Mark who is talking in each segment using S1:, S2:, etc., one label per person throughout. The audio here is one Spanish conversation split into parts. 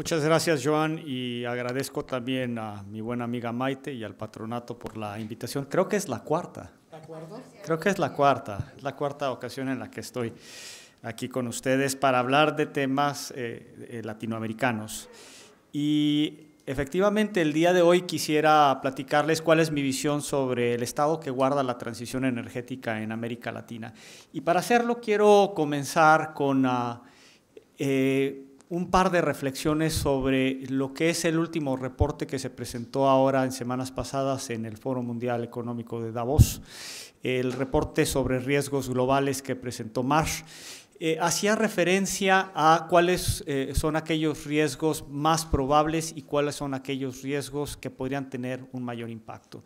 S1: Muchas gracias, Joan, y agradezco también a mi buena amiga Maite y al patronato por la invitación. Creo que es la cuarta. Creo que es la cuarta, es la cuarta ocasión en la que estoy aquí con ustedes para hablar de temas eh, eh, latinoamericanos. Y efectivamente, el día de hoy quisiera platicarles cuál es mi visión sobre el estado que guarda la transición energética en América Latina. Y para hacerlo quiero comenzar con... Ah, eh, un par de reflexiones sobre lo que es el último reporte que se presentó ahora en semanas pasadas en el Foro Mundial Económico de Davos, el reporte sobre riesgos globales que presentó Marsh. Eh, hacía referencia a cuáles eh, son aquellos riesgos más probables y cuáles son aquellos riesgos que podrían tener un mayor impacto.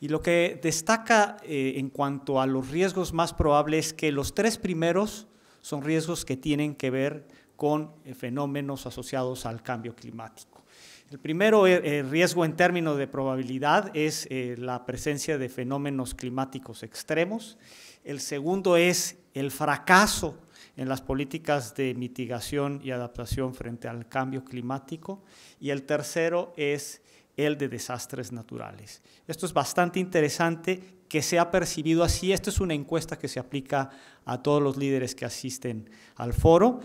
S1: Y lo que destaca eh, en cuanto a los riesgos más probables es que los tres primeros son riesgos que tienen que ver con eh, fenómenos asociados al cambio climático. El primero el eh, eh, riesgo en términos de probabilidad es la presencia de fenómenos climáticos extremos. El segundo es el fracaso en las políticas de mitigación y adaptación frente al cambio climático. Y el tercero es el de desastres naturales. Esto es bastante interesante que se ha percibido así. Esta es una encuesta que se aplica a todos los líderes que asisten al foro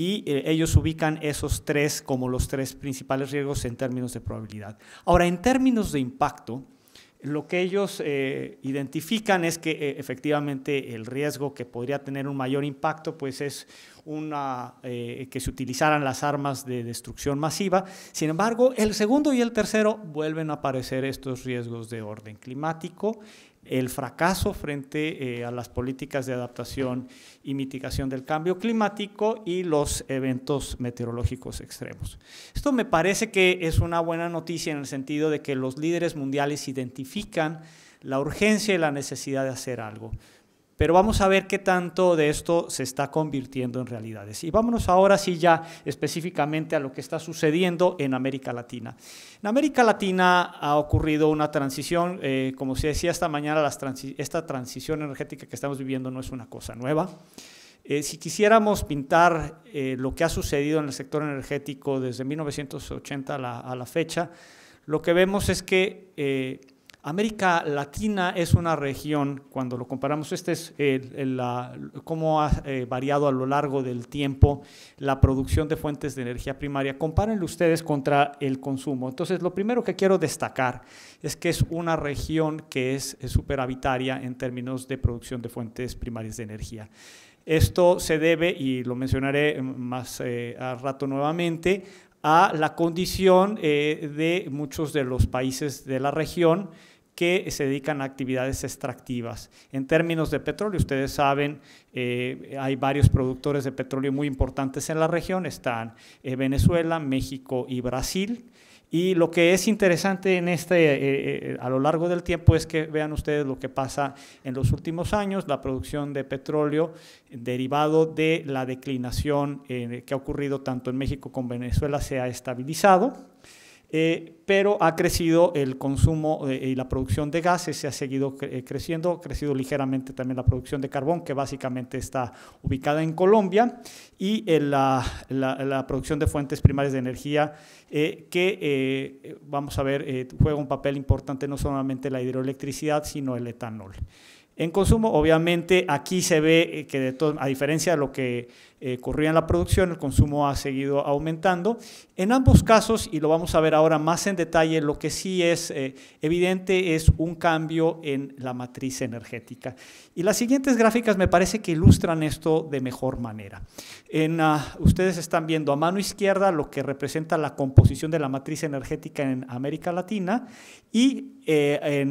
S1: y eh, ellos ubican esos tres como los tres principales riesgos en términos de probabilidad. Ahora, en términos de impacto, lo que ellos eh, identifican es que eh, efectivamente el riesgo que podría tener un mayor impacto pues es una, que se utilizaran las armas de destrucción masiva. Sin embargo, el segundo y el tercero vuelven a aparecer estos riesgos de orden climático el fracaso frente eh, a las políticas de adaptación y mitigación del cambio climático y los eventos meteorológicos extremos. Esto me parece que es una buena noticia en el sentido de que los líderes mundiales identifican la urgencia y la necesidad de hacer algo. Pero vamos a ver qué tanto de esto se está convirtiendo en realidades. Y vámonos ahora sí ya específicamente a lo que está sucediendo en América Latina. En América Latina ha ocurrido una transición, eh, como se decía esta mañana, esta transición energética que estamos viviendo no es una cosa nueva. Eh, si quisiéramos pintar eh, lo que ha sucedido en el sector energético desde 1980 a la fecha, lo que vemos es que América Latina es una región, cuando lo comparamos, este es cómo ha eh, variado a lo largo del tiempo la producción de fuentes de energía primaria. Compárenlo ustedes contra el consumo. Entonces, lo primero que quiero destacar es que es una región que es, superhabitaria en términos de producción de fuentes primarias de energía. Esto se debe, y lo mencionaré más eh, al rato nuevamente, a la condición eh, de muchos de los países de la región que se dedican a actividades extractivas. En términos de petróleo, ustedes saben, eh, hay varios productores de petróleo muy importantes en la región, están eh, Venezuela, México y Brasil. Y lo que es interesante en este, eh, a lo largo del tiempo es que vean ustedes lo que pasa en los últimos años, la producción de petróleo derivado de la declinación que ha ocurrido tanto en México como en Venezuela se ha estabilizado eh, pero ha crecido el consumo eh, y la producción de gases, se ha seguido eh, creciendo, ha crecido ligeramente también la producción de carbón, que básicamente está ubicada en Colombia, y la, producción de fuentes primarias de energía, que vamos a ver, juega un papel importante no solamente la hidroelectricidad, sino el etanol. En consumo, obviamente, aquí se ve que a diferencia de lo que eh, corría en la producción, el consumo ha seguido aumentando. En ambos casos, y lo vamos a ver ahora más en detalle, lo que sí es eh, evidente es un cambio en la matriz energética. Y las siguientes gráficas me parece que ilustran esto de mejor manera. En, ah, ustedes están viendo a mano izquierda lo que representa la composición de la matriz energética en América Latina y eh, en,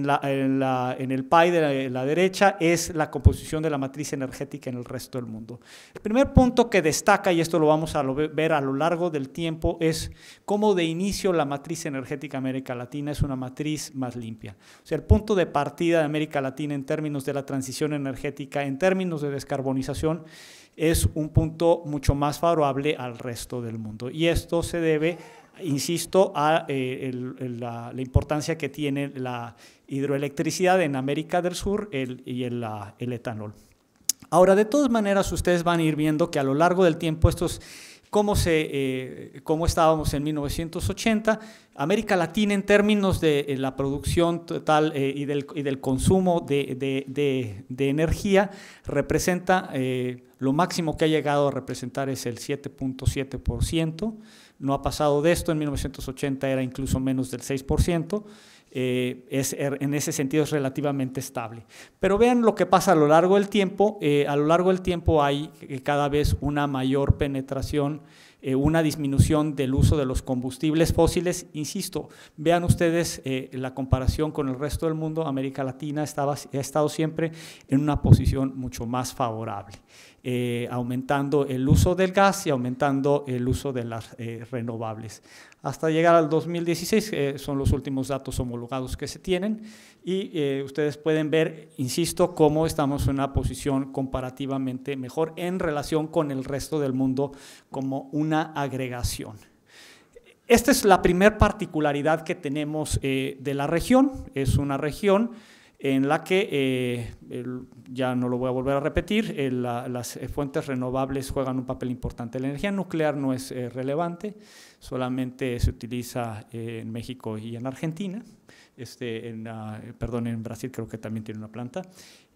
S1: el pie de la, de la derecha es la composición de la matriz energética en el resto del mundo. El primer punto que destaca, y esto lo vamos a ver a lo largo del tiempo, es cómo de inicio la matriz energética América Latina es una matriz más limpia. O sea, el punto de partida de América Latina en términos de la transición energética, en términos de descarbonización, es un punto mucho más favorable al resto del mundo. Y esto se debe, insisto, a eh, la, importancia que tiene la hidroelectricidad en América del Sur y el etanol. Ahora, de todas maneras, ustedes van a ir viendo que a lo largo del tiempo estos cómo, se, eh, cómo estábamos en 1980. América Latina en términos de eh, la producción total eh, y, del, consumo de, de energía representa, lo máximo que ha llegado a representar es el 7.7%. No ha pasado de esto, en 1980 era incluso menos del 6%. Eh, es, er, en ese sentido es relativamente estable. Pero vean lo que pasa a lo largo del tiempo. Eh, a lo largo del tiempo hay eh, cada vez una mayor penetración eh, una disminución del uso de los combustibles fósiles. Insisto, vean ustedes eh, la comparación con el resto del mundo, América Latina estaba, ha estado siempre en una posición mucho más favorable, eh, aumentando el uso del gas y aumentando el uso de las renovables. Hasta llegar al 2016, son los últimos datos homologados que se tienen, y eh, ustedes pueden ver, insisto, cómo estamos en una posición comparativamente mejor en relación con el resto del mundo como una agregación. Esta es la primera particularidad que tenemos eh, de la región. Es una región en la que, eh, ya no lo voy a volver a repetir, las fuentes renovables juegan un papel importante. La energía nuclear no es relevante, solamente se utiliza en México y en Argentina. Este, en, ah, perdón, en Brasil creo que también tiene una planta.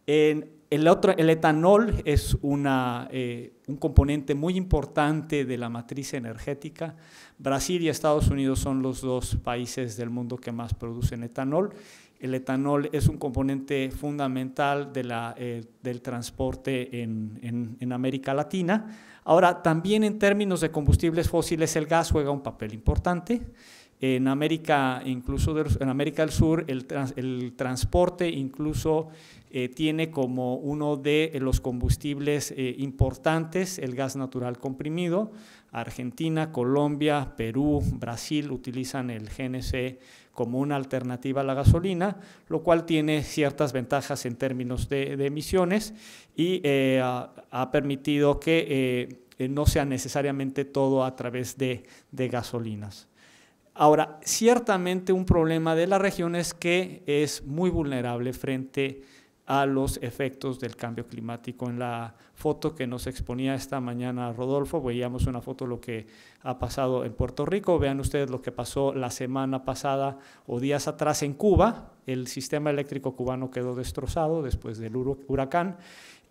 S1: En el, el etanol es una, eh, un componente muy importante de la matriz energética. Brasil y Estados Unidos son los dos países del mundo que más producen etanol. El etanol es un componente fundamental de la, eh, del transporte en, en América Latina. Ahora, también en términos de combustibles fósiles, el gas juega un papel importante en América, incluso en América del Sur, el, transporte incluso eh, tiene como uno de los combustibles eh, importantes el gas natural comprimido. Argentina, Colombia, Perú, Brasil utilizan el GNC como una alternativa a la gasolina, lo cual tiene ciertas ventajas en términos de, emisiones y eh, ha, permitido que no sea necesariamente todo a través de gasolinas. Ahora, ciertamente un problema de la región es que es muy vulnerable frente a los efectos del cambio climático. En la foto que nos exponía esta mañana Rodolfo, veíamos una foto de lo que ha pasado en Puerto Rico, vean ustedes lo que pasó la semana pasada o días atrás en Cuba, el sistema eléctrico cubano quedó destrozado después del huracán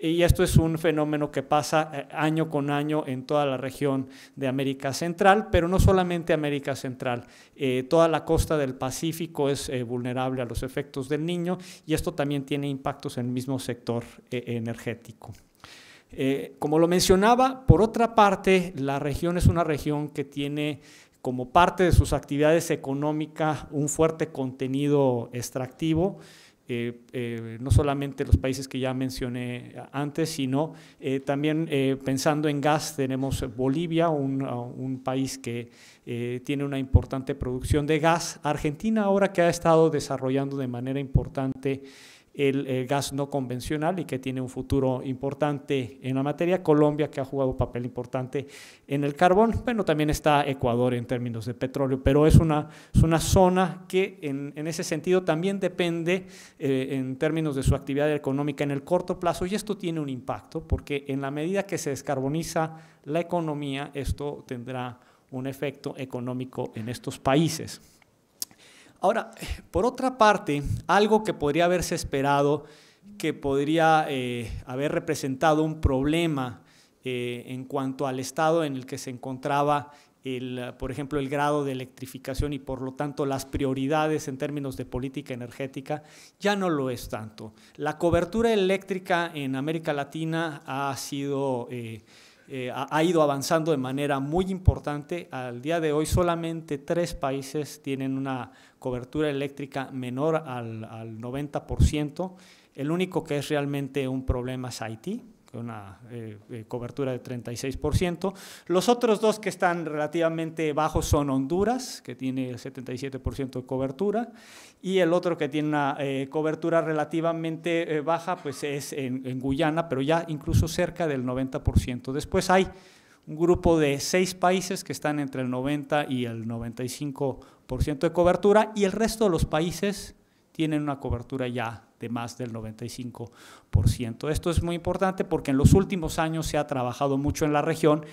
S1: y esto es un fenómeno que pasa eh, año con año en toda la región de América Central, pero no solamente América Central, eh, toda la costa del Pacífico es eh, vulnerable a los efectos del niño y esto también tiene impactos en el mismo sector energético. como lo mencionaba, por otra parte, la región es una región que tiene como parte de sus actividades económicas un fuerte contenido extractivo. Eh, eh, no solamente los países que ya mencioné antes, sino eh, también pensando en gas, tenemos Bolivia, un, un país que tiene una importante producción de gas, Argentina ahora que ha estado desarrollando de manera importante el, gas no convencional y que tiene un futuro importante en la materia. Colombia, que ha jugado un papel importante en el carbón. Bueno, también está Ecuador en términos de petróleo, pero es una, es una zona que en, ese sentido también depende eh, en términos de su actividad económica en el corto plazo y esto tiene un impacto porque en la medida que se descarboniza la economía, esto tendrá un efecto económico en estos países. Ahora, por otra parte, algo que podría haberse esperado, que podría eh, haber representado un problema eh, en cuanto al estado en el que se encontraba, el, por ejemplo, el grado de electrificación y por lo tanto las prioridades en términos de política energética, ya no lo es tanto. La cobertura eléctrica en América Latina ha sido... Eh, eh, ha ido avanzando de manera muy importante. Al día de hoy solamente tres países tienen una cobertura eléctrica menor al, al 90%. El único que es realmente un problema es Haití, una eh, eh, cobertura de 36%. Los otros dos que están relativamente bajos son Honduras, que tiene el 77% de cobertura, y el otro que tiene una eh, cobertura relativamente baja pues es en, en, Guyana, pero ya incluso cerca del 90%. Después hay un grupo de seis países que están entre el 90 y el 95% de cobertura, y el resto de los países tienen una cobertura ya de más del 95%. Esto es muy importante porque en los últimos años se ha trabajado mucho en la región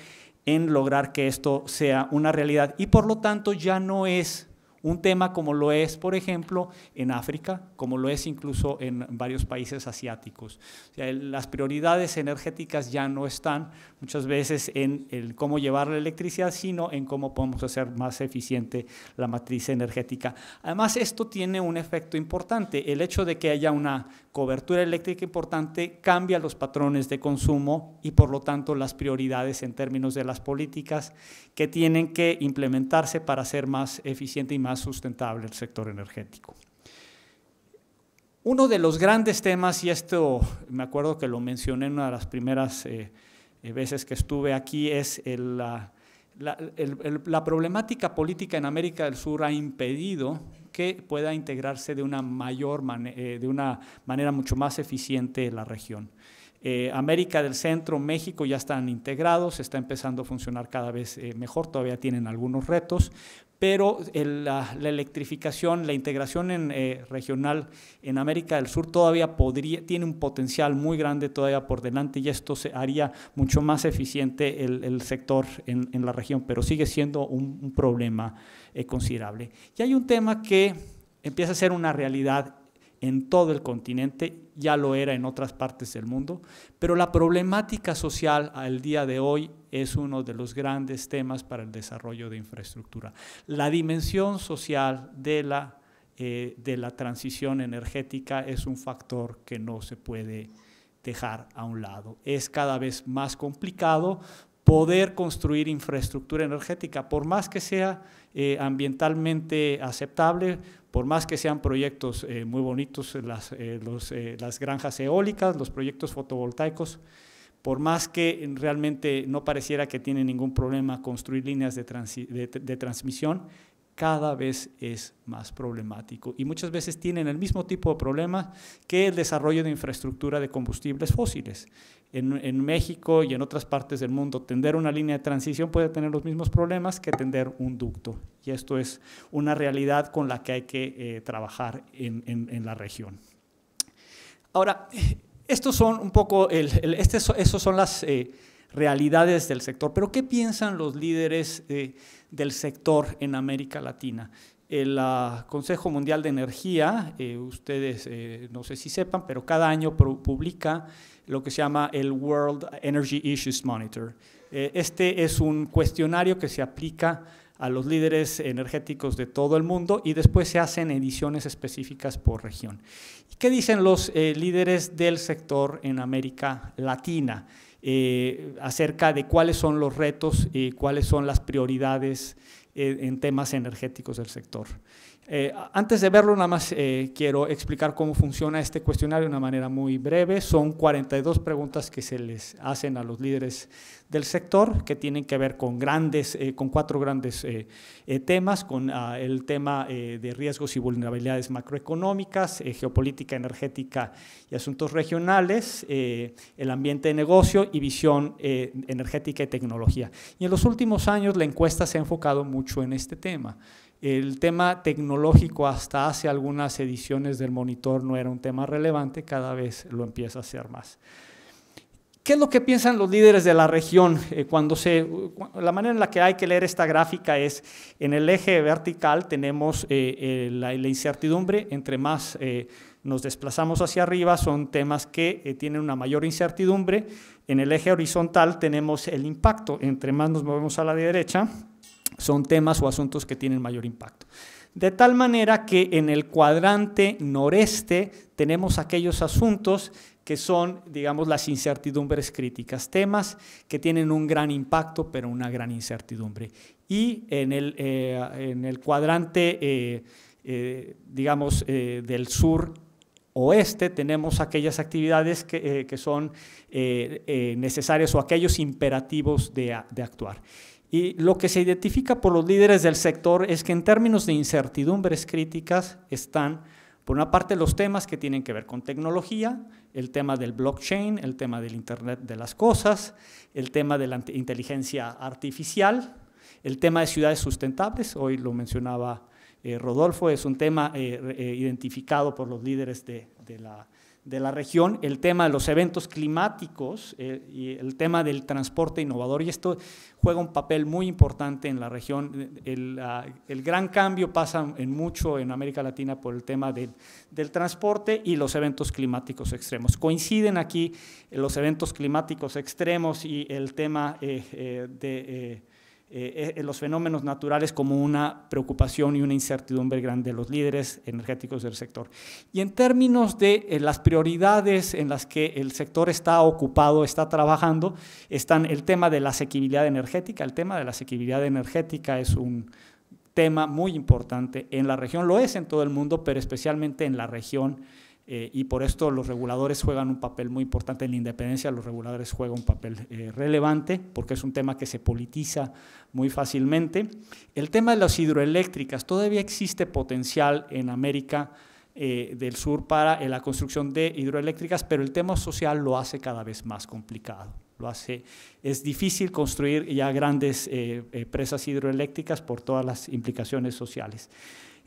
S1: en lograr que esto sea una realidad y por lo tanto ya no es un tema como lo es, por ejemplo, en África, como lo es incluso en varios países asiáticos. las prioridades energéticas ya no están muchas veces en cómo llevar la electricidad, sino en cómo podemos hacer más eficiente la matriz energética. Además, esto tiene un efecto importante. El hecho de que haya una cobertura eléctrica importante cambia los patrones de consumo y, por lo tanto, las prioridades en términos de las políticas que tienen que implementarse para ser más eficiente y más más sustentable el sector energético. Uno de los grandes temas, y esto me acuerdo que lo mencioné en una de las primeras eh, eh, veces que estuve aquí, es la, problemática política en América del Sur ha impedido que pueda integrarse de una mayor eh, de una manera mucho más eficiente la región. América del Centro, México ya están integrados, está empezando a funcionar cada vez mejor, todavía tienen algunos retos, pero la, electrificación, la integración en, eh, regional en América del Sur todavía podría, tiene un potencial muy grande todavía por delante y esto se haría mucho más eficiente el, sector en, la región, pero sigue siendo un, problema eh, considerable. Y hay un tema que empieza a ser una realidad en todo el continente, ya lo era en otras partes del mundo, pero la problemática social al día de hoy es uno de los grandes temas para el desarrollo de infraestructura. La dimensión social de la, eh, de la transición energética es un factor que no se puede dejar a un lado. Es cada vez más complicado poder construir infraestructura energética, por más que sea eh, ambientalmente aceptable, por más que sean proyectos eh, muy bonitos, eh, las, granjas eólicas, los proyectos fotovoltaicos, por más que realmente no pareciera que tienen ningún problema construir líneas de, transmisión, cada vez es más problemático y muchas veces tienen el mismo tipo de problema que el desarrollo de infraestructura de combustibles fósiles en, México y en otras partes del mundo. Tender una línea de transición puede tener los mismos problemas que tender un ducto. Y esto es una realidad con la que hay que eh, trabajar en, la región. Ahora, estos son un poco, este son las eh, realidades del sector, pero ¿qué piensan los líderes eh, del sector en América Latina? El ah, Consejo Mundial de Energía, eh, ustedes eh, no sé si sepan, pero cada año publica lo que se llama el World Energy Issues Monitor. Eh, este es un cuestionario que se aplica a los líderes energéticos de todo el mundo y después se hacen ediciones específicas por región. ¿Qué dicen los líderes del sector en América Latina acerca de cuáles son los retos y cuáles son las prioridades? en temas energéticos del sector. Eh, antes de verlo, nada más eh, quiero explicar cómo funciona este cuestionario de una manera muy breve. Son 42 preguntas que se les hacen a los líderes del sector que tienen que ver con, grandes, eh, con cuatro grandes temas, con ah, el tema de riesgos y vulnerabilidades macroeconómicas, geopolítica energética y asuntos regionales, el ambiente de negocio y visión energética y tecnología. Y en los últimos años la encuesta se ha enfocado mucho en este tema. El tema tecnológico hasta hace algunas ediciones del monitor no era un tema relevante, cada vez lo empieza a ser más. ¿Qué es lo que piensan los líderes de la región eh, cuando se... La manera en la que hay que leer esta gráfica es, en el eje vertical tenemos eh, eh, la, incertidumbre, entre más nos desplazamos hacia arriba son temas que tienen una mayor incertidumbre, en el eje horizontal tenemos el impacto, entre más nos movemos a la derecha son temas o asuntos que tienen mayor impacto. De tal manera que en el cuadrante noreste tenemos aquellos asuntos que son, digamos, las incertidumbres críticas, temas que tienen un gran impacto, pero una gran incertidumbre. Y en el, eh, cuadrante, eh, eh, digamos, del sur oeste tenemos aquellas actividades que, son necesarias o aquellos imperativos de actuar. Y lo que se identifica por los líderes del sector es que en términos de incertidumbres críticas están, por una parte, los temas que tienen que ver con tecnología, el tema del blockchain, el tema del Internet de las Cosas, el tema de la inteligencia artificial, el tema de ciudades sustentables, hoy lo mencionaba eh, Rodolfo, es un tema eh, eh, identificado por los líderes de la de la región, el tema de los eventos climáticos eh, y el tema del transporte innovador. Y esto juega un papel muy importante en la región. El, gran cambio pasa en mucho en América Latina por el tema del transporte y los eventos climáticos extremos. Coinciden aquí los eventos climáticos extremos y el tema eh, eh, de eh, eh, los fenómenos naturales como una preocupación y una incertidumbre grande de los líderes energéticos del sector. Y en términos de eh, las prioridades en las que el sector está ocupado, está trabajando, están el tema de la asequibilidad energética. El tema de la asequibilidad energética es un tema muy importante en la región, lo es en todo el mundo, pero especialmente en la región eh, y por esto los reguladores juegan un papel muy importante en la independencia, los reguladores juegan un papel eh, relevante porque es un tema que se politiza muy fácilmente. El tema de las hidroeléctricas, todavía existe potencial en América eh, del Sur para la construcción de hidroeléctricas, pero el tema social lo hace cada vez más complicado. hace, es difícil construir ya grandes presas hidroeléctricas por todas las implicaciones sociales.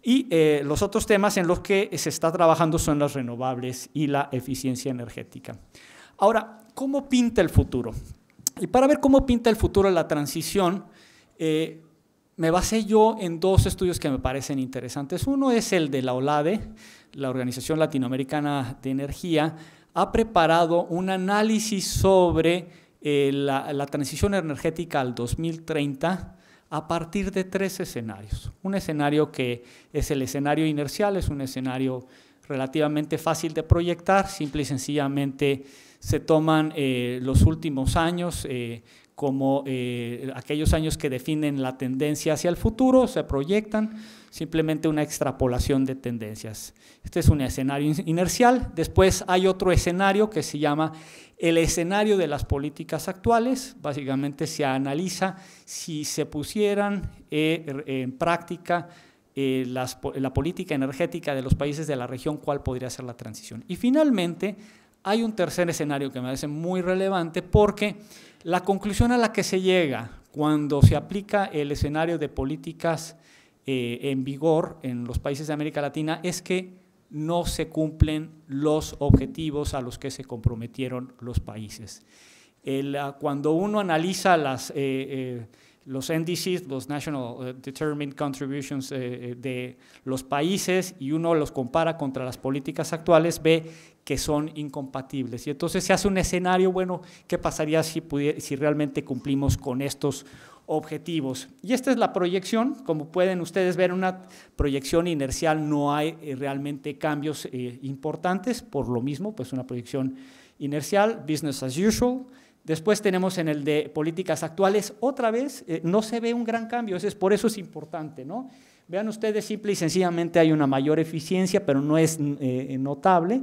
S1: Y eh, los otros temas en los que se está trabajando son las renovables y la eficiencia energética. Ahora, ¿cómo pinta el futuro? Y para ver cómo pinta el futuro la transición, eh, me basé yo en dos estudios que me parecen interesantes. Uno es el de la OLADE, la Organización Latinoamericana de Energía, ha preparado un análisis sobre eh, la transición energética al 2030 a partir de tres escenarios. Un escenario que es el escenario inercial, es un escenario relativamente fácil de proyectar, simple y sencillamente se toman eh, los últimos años eh, como eh, aquellos años que definen la tendencia hacia el futuro, se proyectan, simplemente una extrapolación de tendencias. Este es un escenario inercial. Después hay otro escenario que se llama el escenario de las políticas actuales. Básicamente se analiza si se pusieran eh, en práctica eh, la política energética de los países de la región, cuál podría ser la transición. Y finalmente, hay un tercer escenario que me parece muy relevante porque la conclusión a la que se llega cuando se aplica el escenario de políticas eh, en vigor en los países de América Latina es que no se cumplen los objetivos a los que se comprometieron los países. Ah, cuando uno analiza eh, eh, los NDCs, los National Determined Contributions de los países, y uno los compara contra las políticas actuales, ve que son incompatibles. Y entonces se hace un escenario, bueno, ¿qué pasaría si, si realmente cumplimos con estos objetivos. Y esta es la proyección, como pueden ustedes ver, una proyección inercial no hay eh, realmente cambios eh, importantes, por lo mismo, pues una proyección inercial, business as usual. Después tenemos en el de políticas actuales, otra vez, eh, no se ve un gran cambio, es, por eso es importante, ¿no? Vean ustedes, simple y sencillamente hay una mayor eficiencia, pero no es notable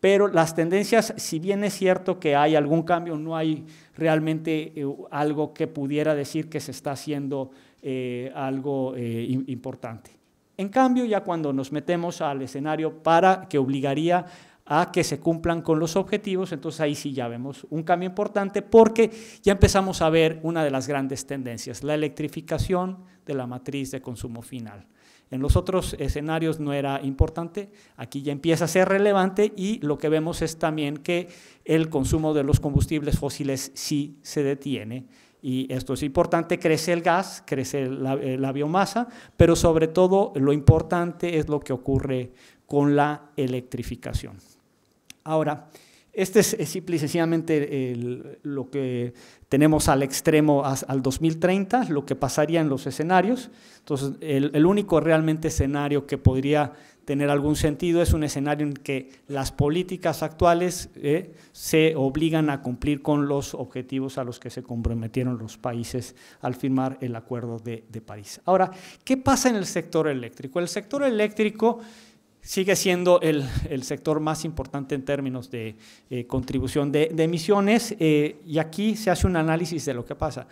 S1: pero las tendencias, si bien es cierto que hay algún cambio, no hay realmente eh, algo que pudiera decir que se está haciendo eh, algo eh, importante. En cambio, ya cuando nos metemos al escenario para que obligaría a que se cumplan con los objetivos, entonces ahí sí ya vemos un cambio importante porque ya empezamos a ver una de las grandes tendencias, la electrificación de la matriz de consumo final. En los otros escenarios no era importante, aquí ya empieza a ser relevante y lo que vemos es también que el consumo de los combustibles fósiles sí se detiene. Y esto es importante, crece el gas, crece la, biomasa, pero sobre todo lo importante es lo que ocurre con la electrificación. Ahora, este es simple y sencillamente lo que tenemos al extremo al 2030, lo que pasaría en los escenarios. Entonces, el, único realmente escenario que podría tener algún sentido es un escenario en que las políticas actuales eh, se obligan a cumplir con los objetivos a los que se comprometieron los países al firmar el Acuerdo de París. Ahora, ¿qué pasa en el sector eléctrico? El sector eléctrico sigue siendo el, sector más importante en términos de eh, contribución de, emisiones eh, y aquí se hace un análisis de lo que pasa.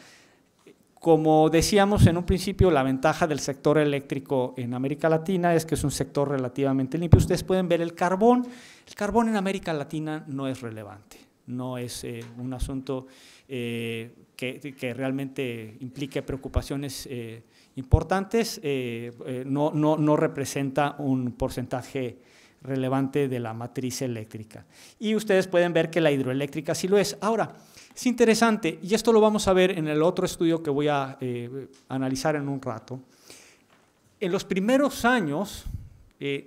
S1: Como decíamos en un principio, la ventaja del sector eléctrico en América Latina es que es un sector relativamente limpio. Ustedes pueden ver el carbón. El carbón en América Latina no es relevante, no es eh, un asunto que, que, realmente implique preocupaciones importantes, eh, eh, no, no, representa un porcentaje relevante de la matriz eléctrica. Y ustedes pueden ver que la hidroeléctrica sí lo es. Ahora, es interesante, y esto lo vamos a ver en el otro estudio que voy a eh, analizar en un rato, en los primeros años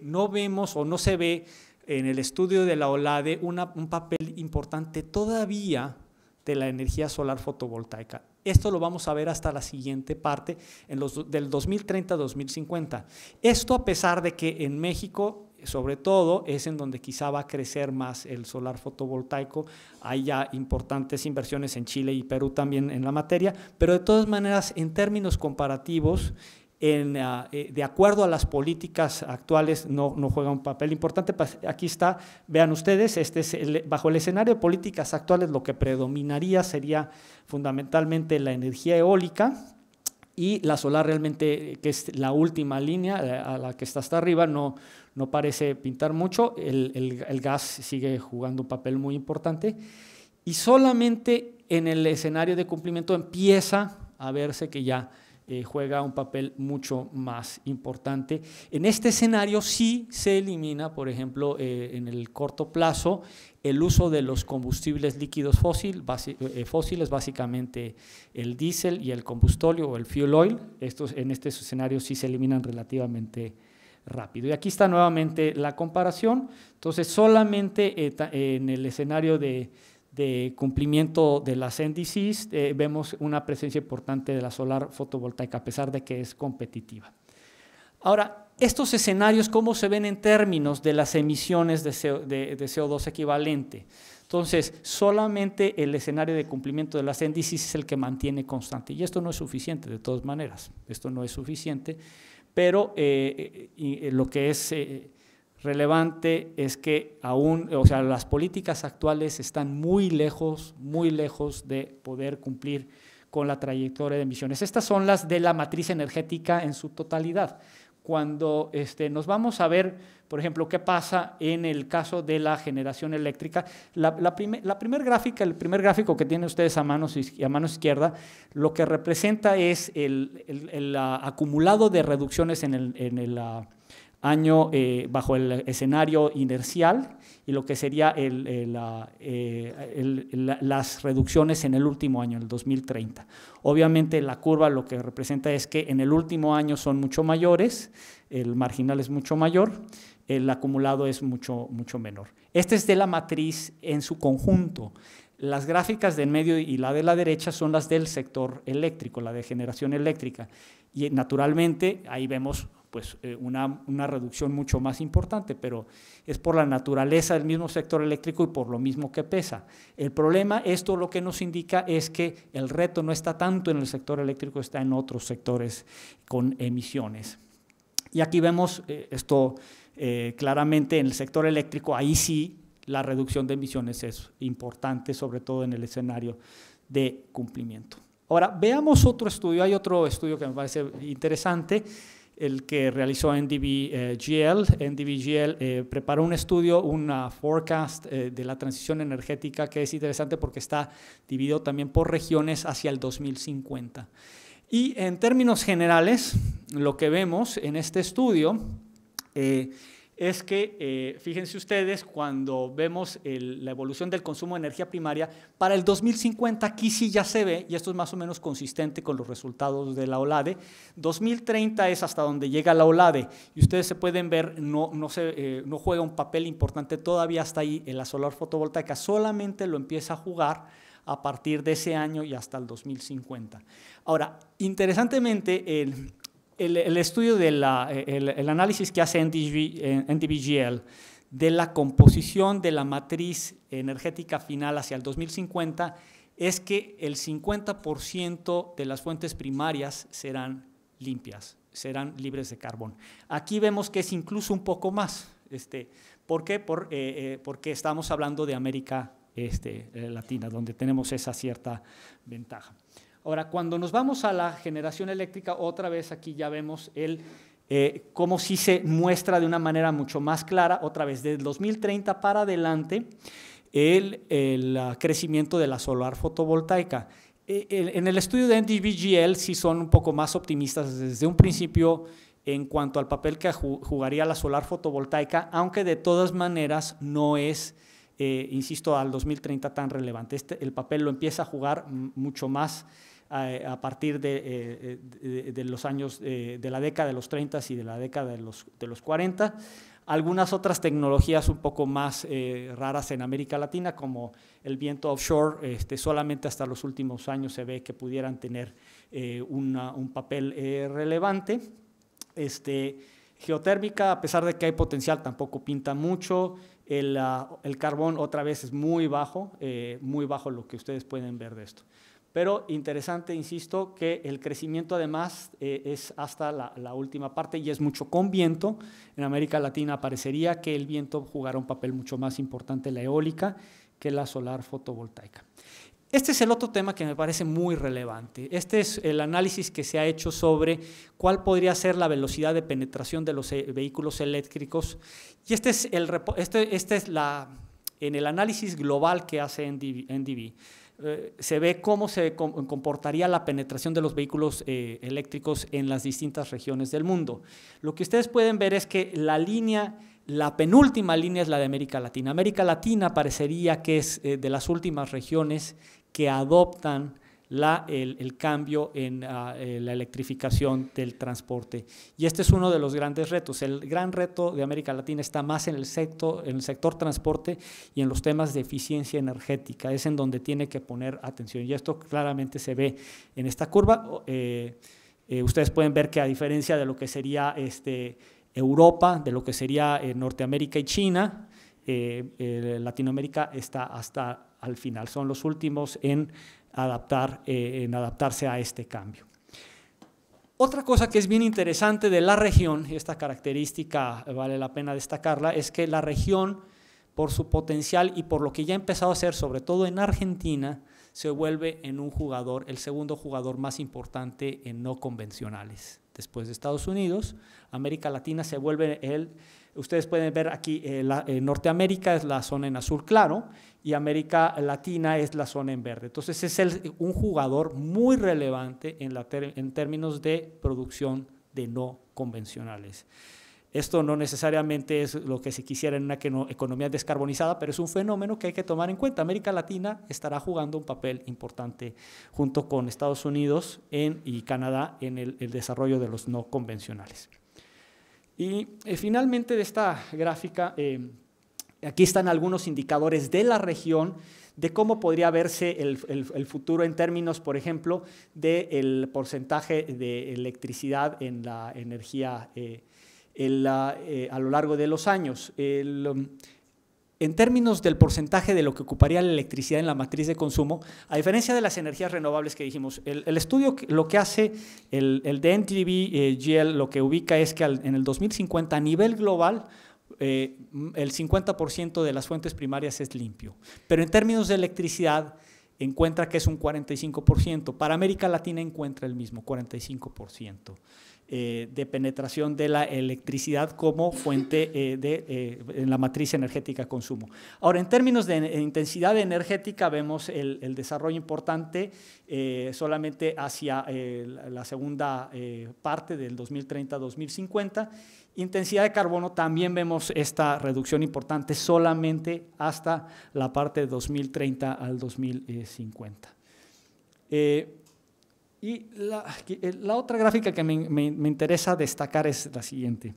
S1: no vemos o no se ve en el estudio de la OLADE un papel importante todavía de la energía solar fotovoltaica. Esto lo vamos a ver hasta la siguiente parte, en los, del 2030 2050. Esto a pesar de que en México, sobre todo, es en donde quizá va a crecer más el solar fotovoltaico. Hay ya importantes inversiones en Chile y Perú también en la materia, pero de todas maneras, en términos comparativos, Ah, eh, de acuerdo a las políticas actuales, no, no juega un papel importante. Pues, aquí está, vean ustedes, este es bajo el escenario de políticas actuales lo que predominaría sería fundamentalmente la energía eólica, y la solar realmente, eh, que es la última línea eh, a la que está hasta arriba, no, no parece pintar mucho, el, el, gas sigue jugando un papel muy importante y solamente en el escenario de cumplimiento empieza a verse que ya eh, juega un papel mucho más importante. En este escenario sí se elimina, por ejemplo, eh, en el corto plazo, el uso de los combustibles líquidos fósil, eh, fósiles, básicamente el diésel y el combustóleo o el fuel oil. Estos, en este escenario sí se eliminan relativamente rápido. Y aquí está nuevamente la comparación. Entonces, solamente en el escenario de de cumplimiento de las índices eh, vemos una presencia importante de la solar fotovoltaica, a pesar de que es competitiva. Ahora, estos escenarios, ¿cómo se ven en términos de las emisiones de, CO, 2 equivalente? Entonces, solamente el escenario de cumplimiento de las índices es el que mantiene constante. Y esto no es suficiente, de todas maneras. Esto no es suficiente, pero eh, eh, lo que es relevante es que aún, o sea, las políticas actuales están muy lejos, muy lejos de poder cumplir con la trayectoria de emisiones. Estas son las de la matriz energética en su totalidad. Cuando este, nos vamos a ver, por ejemplo, qué pasa en el caso de la generación eléctrica, la, primer, gráfica, el primer gráfico que tienen ustedes a, mano a mano izquierda, lo que representa es el, acumulado de reducciones en el... En año eh, bajo el escenario inercial y lo que sería eh, eh, las reducciones en el último año, el 2030. Obviamente la curva lo que representa es que en el último año son mucho mayores, el marginal es mucho mayor, el acumulado es mucho, mucho menor. Esta es de la matriz en su conjunto. Las gráficas del medio y la de la derecha son las del sector eléctrico, la de generación eléctrica y eh, naturalmente ahí vemos pues eh, una, reducción mucho más importante, pero es por la naturaleza del mismo sector eléctrico y por lo mismo que pesa. El problema, esto lo que nos indica es que el reto no está tanto en el sector eléctrico, está en otros sectores con emisiones. Y aquí vemos eh, esto claramente en el sector eléctrico, ahí sí la reducción de emisiones es importante, sobre todo en el escenario de cumplimiento. Ahora, veamos otro estudio. Hay otro estudio que me parece interesante, el que realizó NDBGL. Eh, NDBGL eh, preparó un estudio, una forecast eh, de la transición energética que es interesante porque está dividido también por regiones hacia el 2050. Y en términos generales, lo que vemos en este estudio es que, eh, fíjense ustedes, cuando vemos la evolución del consumo de energía primaria, para el 2050 aquí sí ya se ve, y esto es más o menos consistente con los resultados de la OLADE, 2030 es hasta donde llega la OLADE, y ustedes se pueden ver, no, no, se, eh, no juega un papel importante todavía hasta ahí en la solar fotovoltaica, solamente lo empieza a jugar a partir de ese año y hasta el 2050. Ahora, interesantemente, el el, estudio del análisis que hace NDBGL de la composición de la matriz energética final hacia el 2050 es que el 50% de las fuentes primarias serán limpias, serán libres de carbón. Aquí vemos que es incluso un poco más. Este, ¿Por qué? Por, eh, eh, porque estamos hablando de América este, eh, Latina, donde tenemos esa cierta ventaja. Ahora, cuando nos vamos a la generación eléctrica, otra vez aquí ya vemos el eh, cómo sí se muestra de una manera mucho más clara, otra vez, del 2030 para adelante, el, crecimiento de la solar fotovoltaica. E, en el estudio de NDVGL sí son un poco más optimistas desde un principio en cuanto al papel que jugaría la solar fotovoltaica, aunque de todas maneras no es, eh, insisto, al 2030 tan relevante. Este, el papel lo empieza a jugar mucho más a, partir de, eh, eh, los años eh, de la década de los 30 y de la década de los, 40. Algunas otras tecnologías un poco más raras en América Latina, como el viento offshore, este, solamente hasta los últimos años se ve que pudieran tener un papel relevante. Este, geotérmica, a pesar de que hay potencial, tampoco pinta mucho. El, ah, carbón otra vez es muy bajo, muy bajo lo que ustedes pueden ver de esto. Pero interesante, insisto, que el crecimiento además eh, es hasta la, última parte y es mucho con viento. En América Latina parecería que el viento jugará un papel mucho más importante la eólica que la solar fotovoltaica. Este es el otro tema que me parece muy relevante. Este es el análisis que se ha hecho sobre cuál podría ser la velocidad de penetración de los eh, vehículos eléctricos. Y este es, el, este, este, es la, en el análisis global que hace NDV. Eh, se ve cómo se comportaría la penetración de los vehículos eh, eléctricos en las distintas regiones del mundo. Lo que ustedes pueden ver es que la línea, la penúltima línea es la de América Latina. América Latina parecería que es eh, de las últimas regiones que adoptan el, cambio en ah, eh, la electrificación del transporte. Y este es uno de los grandes retos. El gran reto de América Latina está más en el, sector, el sector transporte y en los temas de eficiencia energética. Es en donde tiene que poner atención. Y esto claramente se ve en esta curva. Eh, eh, ustedes pueden ver que a diferencia de lo que sería este, Europa, de lo que sería Norteamérica y China, Latinoamérica está hasta al final. Son los últimos en eh, en adaptarse a este cambio. Otra cosa que es bien interesante de la región, y esta característica vale la pena destacarla, es que la región, por su potencial y por lo que ya ha empezado a hacer, sobre todo en Argentina, se vuelve en un jugador, el segundo jugador más importante en no convencionales. Después de Estados Unidos, América Latina se vuelve el, ustedes pueden ver aquí, eh, eh, Norteamérica es la zona en azul claro y América Latina es la zona en verde. Entonces es un jugador muy relevante en, en términos de producción de no convencionales. Esto no necesariamente es lo que se quisiera en una economía descarbonizada, pero es un fenómeno que hay que tomar en cuenta. América Latina estará jugando un papel importante junto con Estados Unidos y Canadá en el, desarrollo de los no convencionales. Y eh, finalmente de esta gráfica, eh, aquí están algunos indicadores de la región de cómo podría verse el, futuro en términos, por ejemplo, del porcentaje de electricidad en la energía eh, eh, a lo largo de los años. Um, en términos del porcentaje de lo que ocuparía la electricidad en la matriz de consumo, a diferencia de las energías renovables que dijimos, el, estudio lo que hace el, el de eh, GL lo que ubica es que en el 2050 a nivel global eh, el 50% de las fuentes primarias es limpio. Pero en términos de electricidad encuentra que es un 45%. Para América Latina encuentra el mismo, 45%. Eh, de penetración de la electricidad como fuente eh, de, eh, en la matriz energética consumo. Ahora, en términos de intensidad energética, vemos el, desarrollo importante solamente hacia la segunda parte del 2030-2050. Intensidad de carbono también vemos esta reducción importante solamente hasta la parte de 2030 al 2050. Y eh, la, otra gráfica que me, interesa destacar es la siguiente.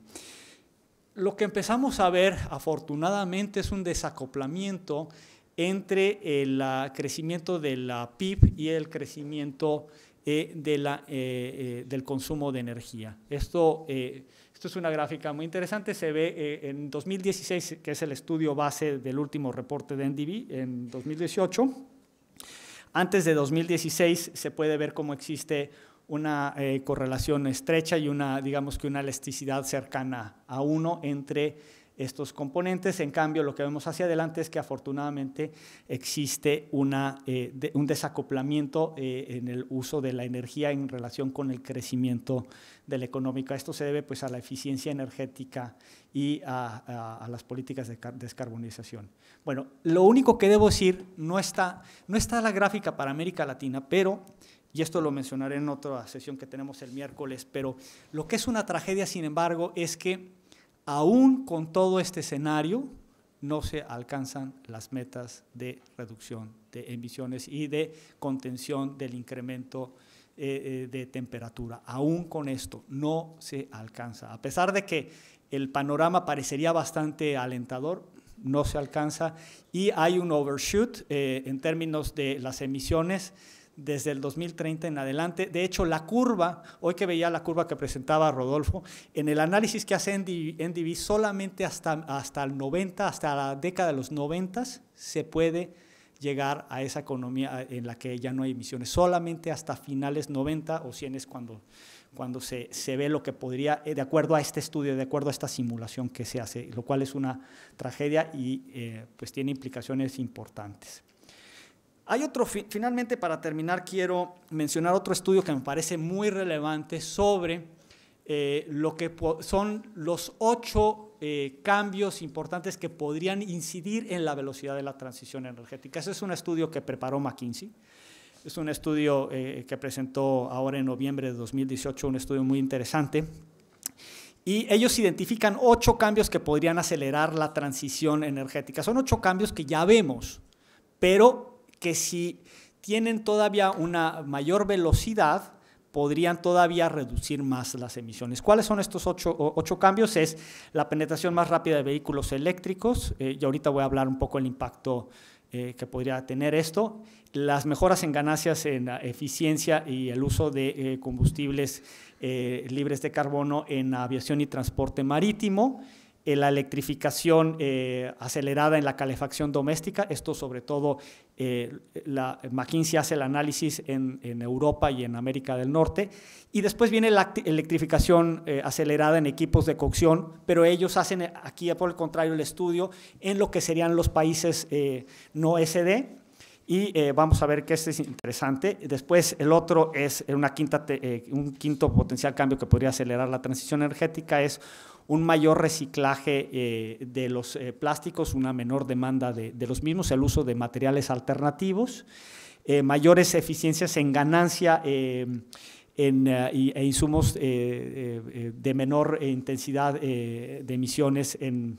S1: Lo que empezamos a ver, afortunadamente, es un desacoplamiento entre el eh, crecimiento de la PIB y el crecimiento eh, de del consumo de energía. Esto, esto es una gráfica muy interesante, se ve en 2016, que es el estudio base del último reporte de NDB, en 2018 antes de 2016 se puede ver cómo existe una eh, correlación estrecha y una, digamos que una elasticidad cercana a uno entre estos componentes. En cambio, lo que vemos hacia adelante es que afortunadamente existe eh, un desacoplamiento eh, en el uso de la energía en relación con el crecimiento de la económica. Esto se debe pues, a la eficiencia energética y a, las políticas de descarbonización. Bueno, lo único que debo decir, no está, no está la gráfica para América Latina, pero y esto lo mencionaré en otra sesión que tenemos el miércoles, pero lo que es una tragedia, sin embargo, es que aún con todo este escenario, no se alcanzan las metas de reducción de emisiones y de contención del incremento eh, eh, de temperatura. Aún con esto, no se alcanza. A pesar de que el panorama parecería bastante alentador, no se alcanza y hay un overshoot eh, en términos de las emisiones desde el 2030 en adelante. De hecho, la curva, hoy que veía la curva que presentaba Rodolfo, en el análisis que hace NDB, solamente hasta, hasta el 90, hasta la década de los 90 se puede llegar a esa economía en la que ya no hay emisiones. Solamente hasta finales 90 o 100 es cuando, cuando se, ve lo que podría, eh, de acuerdo a este estudio, de acuerdo a esta simulación que se hace, lo cual es una tragedia y eh, pues tiene implicaciones importantes. Hay otro, finalmente para terminar, quiero mencionar otro estudio que me parece muy relevante sobre eh, lo que son los ocho eh, cambios importantes que podrían incidir en la velocidad de la transición energética. Ese es un estudio que preparó McKinsey. Es un estudio eh, que presentó ahora en noviembre de 2018, un estudio muy interesante. Y ellos identifican ocho cambios que podrían acelerar la transición energética. Son ocho cambios que ya vemos, pero que si tienen todavía una mayor velocidad, podrían todavía reducir más las emisiones. ¿Cuáles son estos ocho, cambios? Es la penetración más rápida de vehículos eléctricos, eh, y ahorita voy a hablar un poco del impacto eh, que podría tener esto, las mejoras en ganancias en la eficiencia y el uso de eh, combustibles libres de carbono en aviación y transporte marítimo, eh, la electrificación eh, acelerada en la calefacción doméstica. Esto sobre todo, eh, McKinsey hace el análisis en, Europa y en América del Norte. Y después viene la electrificación acelerada en equipos de cocción, pero ellos hacen aquí, por el contrario, el estudio en lo que serían los países no SD. Y vamos a ver que este es interesante. Después, el otro es un quinto potencial cambio que podría acelerar la transición energética, es un mayor reciclaje eh, de los eh, plásticos, una menor demanda de, los mismos, el uso de materiales alternativos, eh, mayores eficiencias en ganancia e insumos de menor intensidad de emisiones en,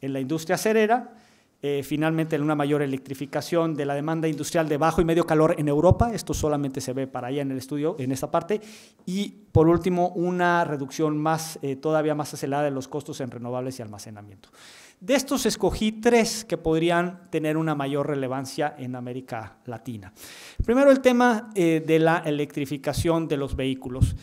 S1: en la industria cerera eh, finalmente una mayor electrificación de la demanda industrial de bajo y medio calor en Europa, esto solamente se ve para allá en el estudio, en esta parte, y por último una reducción más, eh, todavía más acelerada de los costos en renovables y almacenamiento. De estos escogí tres que podrían tener una mayor relevancia en América Latina. Primero el tema eh, de la electrificación de los vehículos.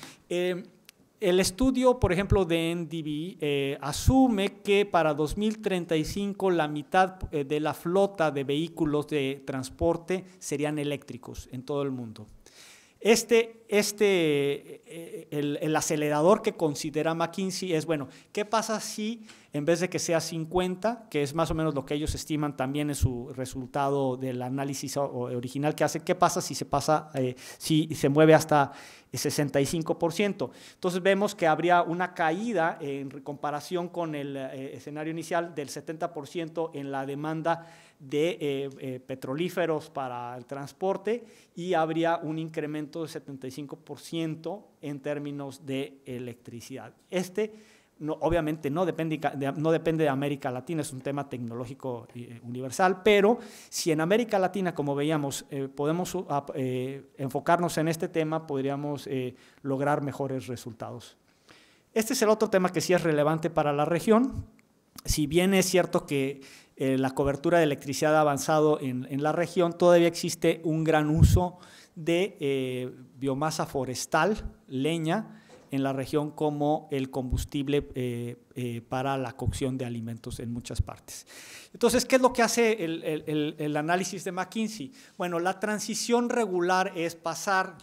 S1: El estudio, por ejemplo, de NDB eh, asume que para 2035 la mitad eh, de la flota de vehículos de transporte serían eléctricos en todo el mundo. Este, este eh, el, acelerador que considera McKinsey es, bueno, ¿qué pasa si en vez de que sea 50, que es más o menos lo que ellos estiman también en su resultado del análisis original que hace, qué pasa si se pasa, eh, si se mueve hasta el 65%? Entonces vemos que habría una caída en comparación con el eh, escenario inicial del 70% en la demanda de eh, eh, petrolíferos para el transporte y habría un incremento de 75% en términos de electricidad. Este obviamente no depende, de, América Latina, es un tema tecnológico eh, universal, pero si en América Latina, como veíamos, podemos enfocarnos en este tema, podríamos lograr mejores resultados. Este es el otro tema que sí es relevante para la región, si bien es cierto que eh, la cobertura de electricidad ha avanzado en, la región, todavía existe un gran uso de eh, biomasa forestal, leña, en la región como el combustible eh, para la cocción de alimentos en muchas partes. Entonces, ¿qué es lo que hace el, el análisis de McKinsey? Bueno, la transición regular es pasar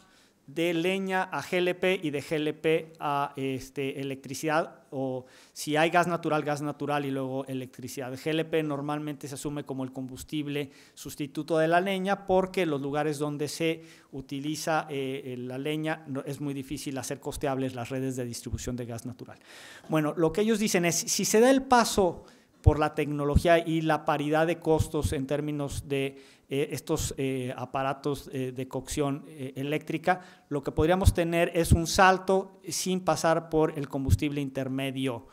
S1: de leña a GLP y de GLP a este, electricidad o si hay gas natural, gas natural y luego electricidad. GLP normalmente se asume como el combustible sustituto de la leña porque los lugares donde se utiliza eh, eh, la leña no, es muy difícil hacer costeables las redes de distribución de gas natural. Bueno, lo que ellos dicen es, si se da el paso por la tecnología y la paridad de costos en términos de eh, estos eh, aparatos eh, de cocción eléctrica, lo que podríamos tener es un salto sin pasar por el combustible intermedio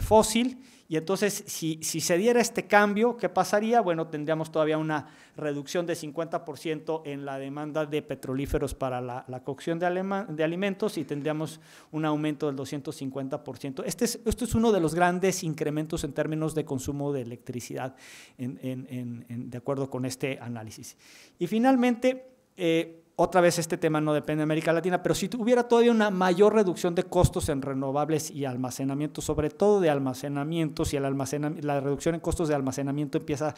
S1: fósil y entonces, si, se diera este cambio, ¿qué pasaría? Bueno, tendríamos todavía una reducción de 50% en la demanda de petrolíferos para la, cocción de, alimentos y tendríamos un aumento del 250%. Este es, esto es uno de los grandes incrementos en términos de consumo de electricidad, de acuerdo con este análisis. Y finalmente, eh, otra vez este tema no depende de América Latina, pero si hubiera todavía una mayor reducción de costos en renovables y almacenamiento, sobre todo de almacenamiento, si el la reducción en costos de almacenamiento empieza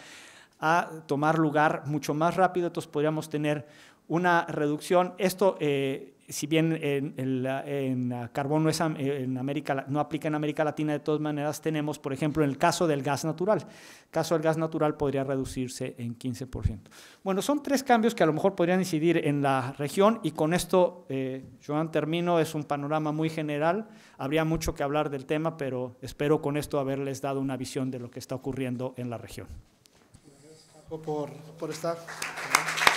S1: a tomar lugar mucho más rápido, entonces podríamos tener una reducción. Esto eh, si bien en, carbón no, es, en América, no aplica en América Latina, de todas maneras tenemos, por ejemplo, en el caso del gas natural. El caso del gas natural podría reducirse en 15%. Bueno, son tres cambios que a lo mejor podrían incidir en la región y con esto, eh, Joan, termino. Es un panorama muy general. Habría mucho que hablar del tema, pero espero con esto haberles dado una visión de lo que está ocurriendo en la región. por estar.